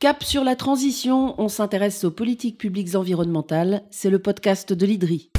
Cap sur la transition, on s'intéresse aux politiques publiques environnementales, c'est le podcast de l'IDRI.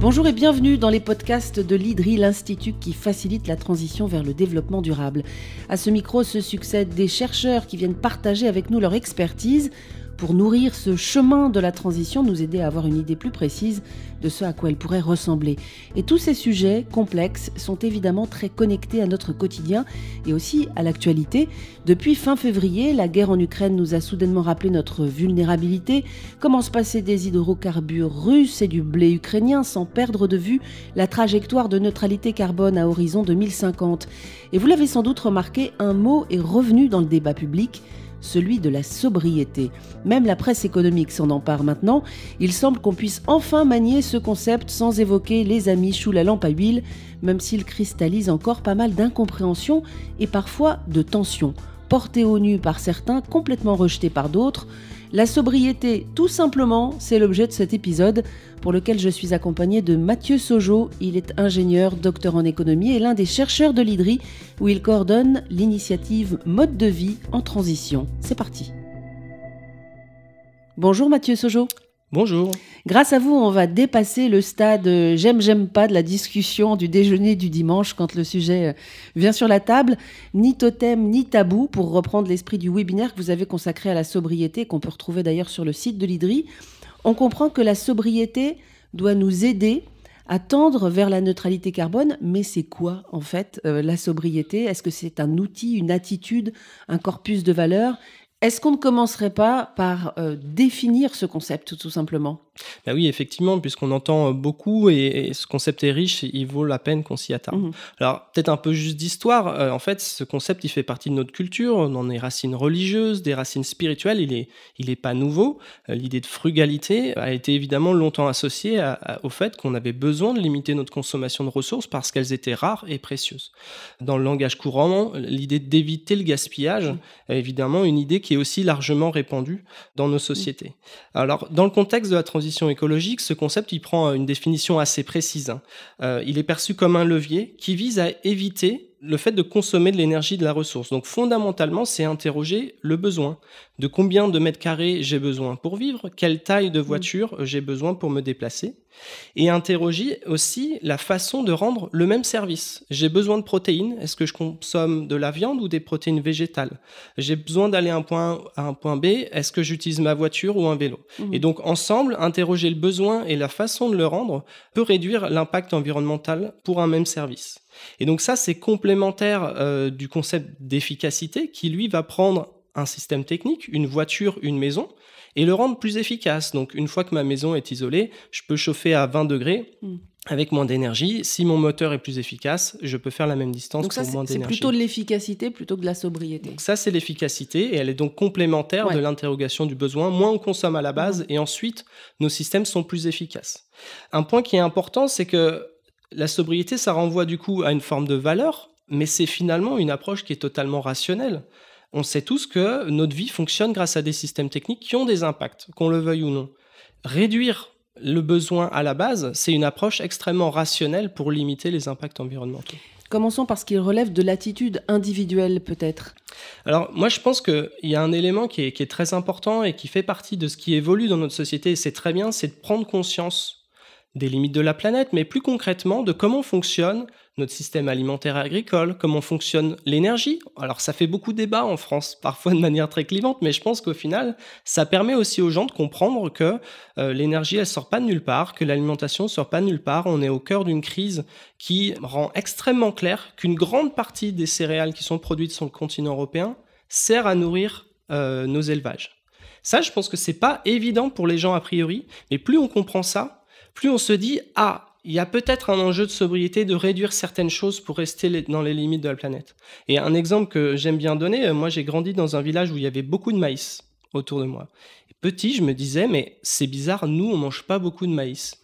Bonjour et bienvenue dans les podcasts de l'IDRI, l'institut qui facilite la transition vers le développement durable. À ce micro se succèdent des chercheurs qui viennent partager avec nous leur expertise pour nourrir ce chemin de la transition, nous aider à avoir une idée plus précise de ce à quoi elle pourrait ressembler. Et tous ces sujets complexes sont évidemment très connectés à notre quotidien et aussi à l'actualité. Depuis fin février, la guerre en Ukraine nous a soudainement rappelé notre vulnérabilité, comment se passer des hydrocarbures russes et du blé ukrainien sans perdre de vue la trajectoire de neutralité carbone à horizon 2050. Et vous l'avez sans doute remarqué, un mot est revenu dans le débat public, celui de la sobriété. Même la presse économique s'en empare maintenant. Il semble qu'on puisse enfin manier ce concept sans évoquer les amis sous la lampe à huile, même s'il cristallise encore pas mal d'incompréhension et parfois de tension, portée au nu par certains, complètement rejetée par d'autres. La sobriété, tout simplement, c'est l'objet de cet épisode pour lequel je suis accompagné de Mathieu Sojo. Il est ingénieur, docteur en économie et l'un des chercheurs de l'IDRI où il coordonne l'initiative Mode de vie en transition. C'est parti. Bonjour Mathieu Sojo. Bonjour. Grâce à vous, on va dépasser le stade euh, j'aime, j'aime pas de la discussion du déjeuner du dimanche quand le sujet euh, vient sur la table. Ni totem, ni tabou, pour reprendre l'esprit du webinaire que vous avez consacré à la sobriété, qu'on peut retrouver d'ailleurs sur le site de l'IDRI. On comprend que la sobriété doit nous aider à tendre vers la neutralité carbone, mais c'est quoi en fait euh, la sobriété Est-ce que c'est un outil, une attitude, un corpus de valeurs est-ce qu'on ne commencerait pas par euh, définir ce concept tout simplement ben Oui, effectivement, puisqu'on entend euh, beaucoup et, ce concept est riche, il vaut la peine qu'on s'y attarde. Mmh. Alors peut-être un peu juste d'histoire, euh, en fait ce concept il fait partie de notre culture, on en est racines religieuses, des racines spirituelles, il n'est il est pas nouveau. L'idée de frugalité a été évidemment longtemps associée au fait qu'on avait besoin de limiter notre consommation de ressources parce qu'elles étaient rares et précieuses. Dans le langage courant, l'idée d'éviter le gaspillage, mmh. est évidemment une idée qui qui est aussi largement répandu dans nos mmh. sociétés. Alors, dans le contexte de la transition écologique, ce concept, il prend une définition assez précise. Hein. Euh, il est perçu comme un levier qui vise à éviter le fait de consommer de l'énergie de la ressource. Donc fondamentalement, c'est interroger le besoin. De combien de mètres carrés j'ai besoin pour vivre Quelle taille de mmh. voiture euh, j'ai besoin pour me déplacer et interroger aussi la façon de rendre le même service. J'ai besoin de protéines, est-ce que je consomme de la viande ou des protéines végétales J'ai besoin d'aller un point à un point B, est-ce que j'utilise ma voiture ou un vélo mmh. Et donc ensemble, interroger le besoin et la façon de le rendre peut réduire l'impact environnemental pour un même service. Et donc ça, c'est complémentaire euh, du concept d'efficacité qui, lui, va prendre un système technique, une voiture, une maison, et le rendre plus efficace. Donc une fois que ma maison est isolée, je peux chauffer à 20 degrés. Hmm. avec moins d'énergie. Si mon moteur est plus efficace, je peux faire la même distance avec moins d'énergie. C'est plutôt de l'efficacité plutôt que de la sobriété. Donc ça, c'est l'efficacité et elle est donc complémentaire de l'interrogation du besoin. Moins on consomme à la mhm. base et ensuite nos systèmes sont plus efficaces. Un point qui est important, c'est que la sobriété, ça renvoie du coup à une forme de valeur, mais c'est finalement une approche qui est totalement rationnelle on sait tous que notre vie fonctionne grâce à des systèmes techniques qui ont des impacts, qu'on le veuille ou non. Réduire le besoin à la base, c'est une approche extrêmement rationnelle pour limiter les impacts environnementaux. Commençons par ce qui relève de l'attitude individuelle peut-être. Alors moi je pense qu'il y a un élément qui est, très important et qui fait partie de ce qui évolue dans notre société, et c'est très bien, c'est de prendre conscience des limites de la planète, mais plus concrètement de comment fonctionne notre système alimentaire agricole, comment fonctionne l'énergie. Alors ça fait beaucoup de débats en France, parfois de manière très clivante, mais je pense qu'au final, ça permet aussi aux gens de comprendre que euh, l'énergie, elle sort pas de nulle part, que l'alimentation sort pas de nulle part. On est au cœur d'une crise qui rend extrêmement clair qu'une grande partie des céréales qui sont produites sur le continent européen sert à nourrir euh, nos élevages. Ça, je pense que c'est pas évident pour les gens a priori, mais plus on comprend ça, plus on se dit ah il y a peut-être un enjeu de sobriété de réduire certaines choses pour rester dans les limites de la planète. Et un exemple que j'aime bien donner, euh, moi j'ai grandi dans un village où il y avait beaucoup de maïs autour de moi. petit, je me disais, mais c'est bizarre, nous on mange pas beaucoup de maïs.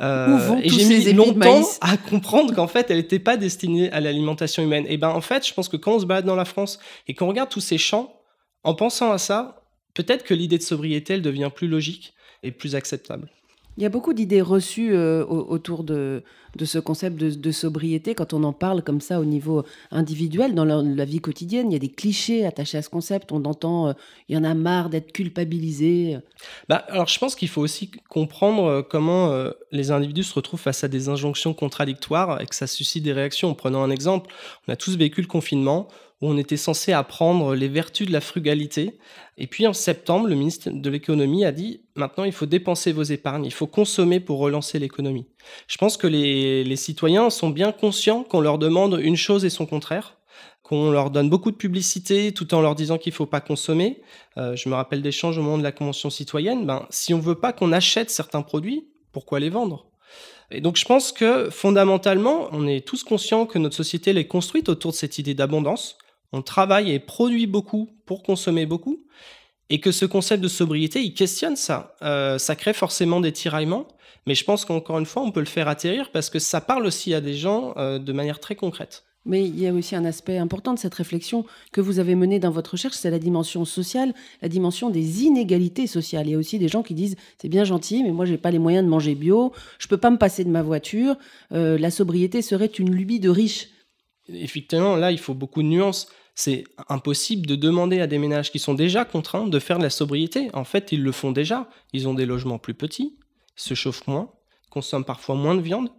Euh, et j'ai mis longtemps à comprendre qu'en fait, elle n'était pas destinée à l'alimentation humaine. Et bien, en fait, je pense que quand on se balade dans la France et qu'on regarde tous ces champs, en pensant à ça, peut-être que l'idée de sobriété, elle devient plus logique et plus acceptable. Il y a beaucoup d'idées reçues euh, autour de, ce concept de, sobriété quand on en parle comme ça au niveau individuel dans la, vie quotidienne. Il y a des clichés attachés à ce concept. On entend euh, il y en a marre d'être culpabilisé. Bah, alors je pense qu'il faut aussi comprendre euh, comment les individus se retrouvent face à des injonctions contradictoires et que ça suscite des réactions. En prenant un exemple, on a tous vécu le confinement on était censé apprendre les vertus de la frugalité. Et puis en septembre, le ministre de l'économie a dit maintenant il faut dépenser vos épargnes, il faut consommer pour relancer l'économie. Je pense que les, citoyens sont bien conscients qu'on leur demande une chose et son contraire qu'on leur donne beaucoup de publicité tout en leur disant qu'il ne faut pas consommer. Euh, je me rappelle d'échanges au moment de la Convention citoyenne. Ben, si on veut pas qu'on achète certains produits, pourquoi les vendre et donc je pense que fondamentalement, on est tous conscients que notre société l'est construite autour de cette idée d'abondance, on travaille et produit beaucoup pour consommer beaucoup, et que ce concept de sobriété, il questionne ça. Euh, ça crée forcément des tiraillements, mais je pense qu'encore une fois, on peut le faire atterrir parce que ça parle aussi à des gens euh, de manière très concrète. Mais il y a aussi un aspect important de cette réflexion que vous avez menée dans votre recherche, c'est la dimension sociale, la dimension des inégalités sociales. Il y a aussi des gens qui disent c'est bien gentil, mais moi j'ai pas les moyens de manger bio, je peux pas me passer de ma voiture, euh, la sobriété serait une lubie de riches. Effectivement, là il faut beaucoup de nuances c'est impossible de demander à des ménages qui sont déjà contraints de faire de la sobriété. En fait, ils le font déjà. Ils ont des logements plus petits, se chauffent moins, consomment parfois moins de viande,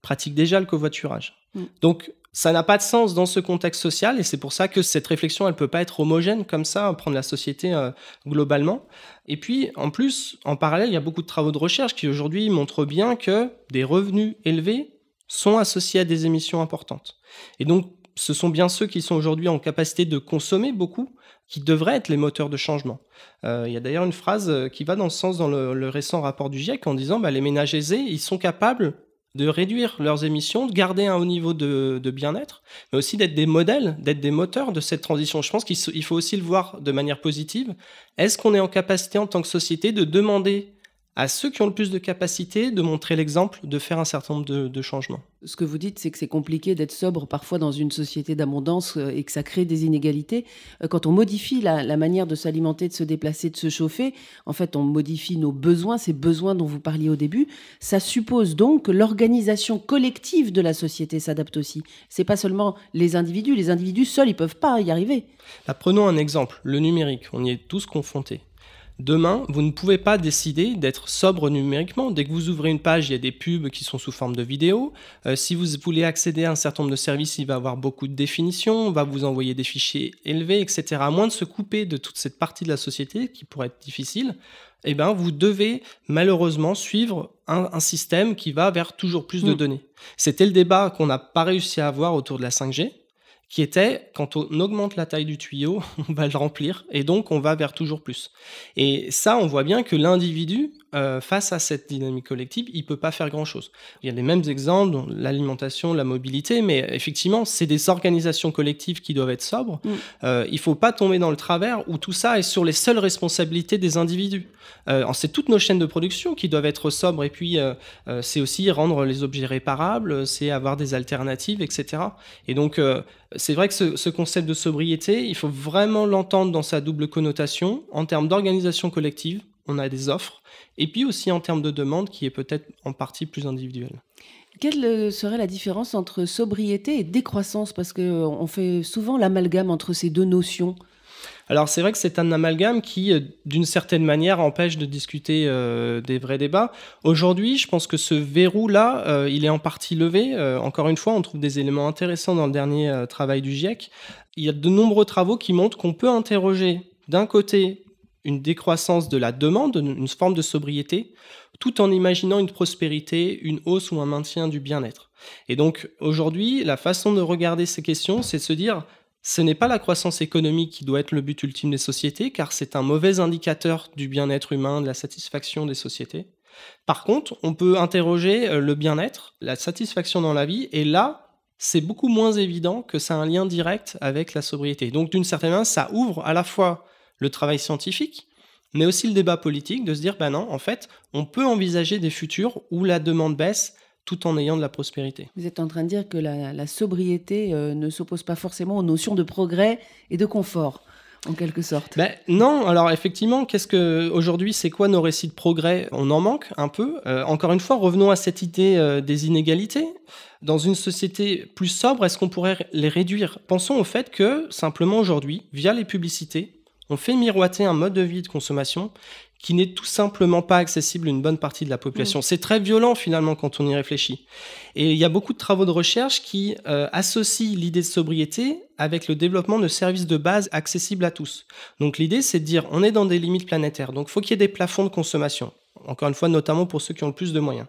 pratiquent déjà le covoiturage. Mm. Donc, ça n'a pas de sens dans ce contexte social et c'est pour ça que cette réflexion, elle ne peut pas être homogène comme ça, prendre la société euh, globalement. Et puis, en plus, en parallèle, il y a beaucoup de travaux de recherche qui aujourd'hui montrent bien que des revenus élevés sont associés à des émissions importantes. Et donc, ce sont bien ceux qui sont aujourd'hui en capacité de consommer beaucoup qui devraient être les moteurs de changement. Euh, il y a d'ailleurs une phrase euh, qui va dans le sens dans le, récent rapport du GIEC en disant bah, les ménages aisés, ils sont capables de réduire leurs émissions, de garder un haut niveau de, de bien-être, mais aussi d'être des modèles, d'être des moteurs de cette transition. Je pense qu'il faut aussi le voir de manière positive. Est-ce qu'on est en capacité en tant que société de demander à ceux qui ont le plus de capacité de montrer l'exemple, de faire un certain nombre de, changements. Ce que vous dites, c'est que c'est compliqué d'être sobre parfois dans une société d'abondance euh, et que ça crée des inégalités. Euh, quand on modifie la, manière de s'alimenter, de se déplacer, de se chauffer, en fait, on modifie nos besoins, ces besoins dont vous parliez au début. Ça suppose donc que l'organisation collective de la société s'adapte aussi. C'est pas seulement les individus. Les individus seuls, ils peuvent pas y arriver. Bah, prenons un exemple, le numérique. On y est tous confrontés. Demain, vous ne pouvez pas décider d'être sobre numériquement. Dès que vous ouvrez une page, il y a des pubs qui sont sous forme de vidéos. Euh, si vous voulez accéder à un certain nombre de services, il va avoir beaucoup de définitions, on va vous envoyer des fichiers élevés, etc. À moins de se couper de toute cette partie de la société qui pourrait être difficile, eh ben, vous devez malheureusement suivre un, système qui va vers toujours plus de hmm. données. C'était le débat qu'on n'a pas réussi à avoir autour de la 5G qui était quand on augmente la taille du tuyau, on va le remplir et donc on va vers toujours plus. Et ça, on voit bien que l'individu euh, face à cette dynamique collective, il ne peut pas faire grand-chose. Il y a les mêmes exemples, l'alimentation, la mobilité, mais effectivement, c'est des organisations collectives qui doivent être sobres. Mm. Euh, il faut pas tomber dans le travers où tout ça est sur les seules responsabilités des individus. Euh, c'est toutes nos chaînes de production qui doivent être sobres, et puis euh, c'est aussi rendre les objets réparables, c'est avoir des alternatives, etc. Et donc, c'est vrai que ce, concept de sobriété, il faut vraiment l'entendre dans sa double connotation en termes d'organisation collective on a des offres, et puis aussi en termes de demande qui est peut-être en partie plus individuelle. Quelle euh, serait la différence entre sobriété et décroissance Parce qu'on euh, fait souvent l'amalgame entre ces deux notions. Alors c'est vrai que c'est un amalgame qui, euh, d'une certaine manière, empêche de discuter des vrais débats. Aujourd'hui, je pense que ce verrou-là, il est en partie levé. encore une fois, on trouve des éléments intéressants dans le dernier travail du GIEC. Il y a de nombreux travaux qui montrent qu'on peut interroger d'un côté une décroissance de la demande, une forme de sobriété, tout en imaginant une prospérité, une hausse ou un maintien du bien-être. Et donc aujourd'hui, la façon de regarder ces questions, c'est de se dire, ce n'est pas la croissance économique qui doit être le but ultime des sociétés, car c'est un mauvais indicateur du bien-être humain, de la satisfaction des sociétés. Par contre, on peut interroger euh, le bien-être, la satisfaction dans la vie, et là, c'est beaucoup moins évident que ça a un lien direct avec la sobriété. Donc d'une certaine manière, ça ouvre à la fois le travail scientifique, mais aussi le débat politique, de se dire, ben non, en fait, on peut envisager des futurs où la demande baisse tout en ayant de la prospérité. Vous êtes en train de dire que la, sobriété euh, ne s'oppose pas forcément aux notions de progrès et de confort en quelque sorte. Ben, non, alors effectivement, qu'est-ce que aujourd'hui, c'est quoi nos récits de progrès On en manque un peu. Euh, encore une fois, revenons à cette idée euh, des inégalités. Dans une société plus sobre, est-ce qu'on pourrait les réduire Pensons au fait que simplement aujourd'hui, via les publicités, on fait miroiter un mode de vie de consommation qui n'est tout simplement pas accessible à une bonne partie de la population. Mm. C'est très violent finalement quand on y réfléchit. Et il y a beaucoup de travaux de recherche qui euh, associent l'idée de sobriété avec le développement de services de base accessibles à tous. Donc l'idée c'est de dire on est dans des limites planétaires, donc il faut qu'il y ait des plafonds de consommation. Encore une fois, notamment pour ceux qui ont le plus de moyens.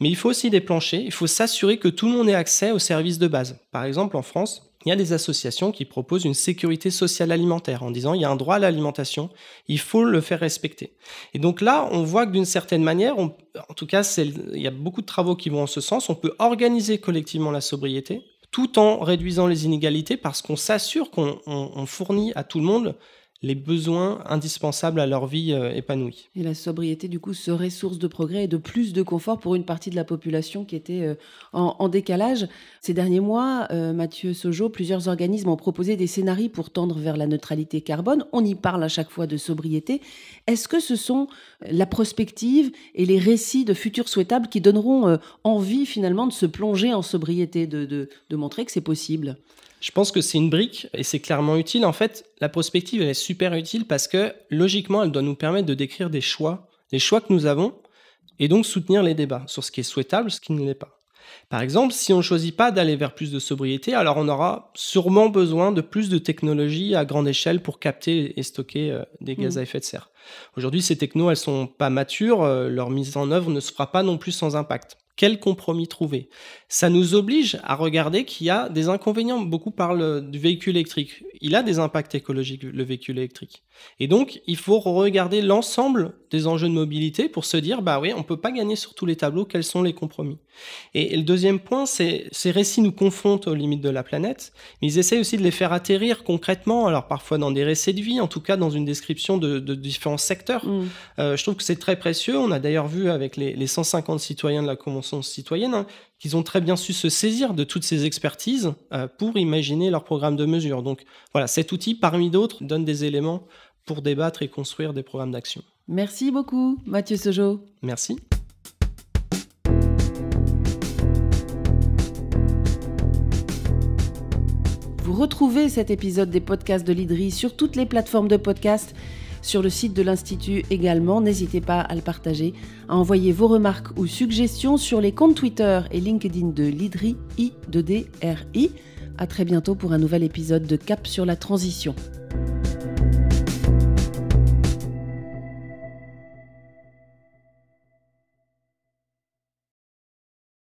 Mais il faut aussi des planchers, il faut s'assurer que tout le monde ait accès aux services de base. Par exemple, en France, il y a des associations qui proposent une sécurité sociale alimentaire en disant il y a un droit à l'alimentation, il faut le faire respecter. Et donc là, on voit que d'une certaine manière, en tout cas, il y a beaucoup de travaux qui vont en ce sens, on peut organiser collectivement la sobriété tout en réduisant les inégalités parce qu'on s'assure qu'on fournit à tout le monde les besoins indispensables à leur vie euh, épanouie. Et la sobriété, du coup, serait source de progrès et de plus de confort pour une partie de la population qui était euh, en, décalage. Ces derniers mois, euh, Mathieu Sojo, plusieurs organismes ont proposé des scénarios pour tendre vers la neutralité carbone. On y parle à chaque fois de sobriété. Est-ce que ce sont la prospective et les récits de futurs souhaitables qui donneront envie finalement de se plonger en sobriété, de montrer que c'est possible je pense que c'est une brique et c'est clairement utile. En fait, la prospective, elle est super utile parce que logiquement, elle doit nous permettre de décrire des choix, les choix que nous avons, et donc soutenir les débats sur ce qui est souhaitable, ce qui ne l'est pas. Par exemple, si on ne choisit pas d'aller vers plus de sobriété, alors on aura sûrement besoin de plus de technologies à grande échelle pour capter et stocker euh, des gaz mmh. à effet de serre. Aujourd'hui, ces technos, elles sont pas matures, euh, leur mise en œuvre ne se fera pas non plus sans impact. Quel compromis trouver Ça nous oblige à regarder qu'il y a des inconvénients. Beaucoup parlent du véhicule électrique il a des impacts écologiques, le véhicule électrique. Et donc, il faut regarder l'ensemble des enjeux de mobilité pour se dire, bah oui, on ne peut pas gagner sur tous les tableaux, quels sont les compromis. Et, le deuxième point, c'est ces récits nous confrontent aux limites de la planète, mais ils essayent aussi de les faire atterrir concrètement, alors parfois dans des récits de vie, en tout cas dans une description de, différents secteurs. Mm. Euh, je trouve que c'est très précieux. On a d'ailleurs vu avec les, 150 citoyens de la Convention citoyenne, hein, qu'ils ont très bien su se saisir de toutes ces expertises euh, pour imaginer leur programme de mesure. Donc voilà, cet outil, parmi d'autres, donne des éléments pour débattre et construire des programmes d'action. Merci beaucoup, Mathieu Sojo. Merci. Vous retrouvez cet épisode des podcasts de l'IDRI sur toutes les plateformes de podcasts sur le site de l'Institut également. N'hésitez pas à le partager, à envoyer vos remarques ou suggestions sur les comptes Twitter et LinkedIn de l'IDRI, I2DRI. À très bientôt pour un nouvel épisode de Cap sur la transition.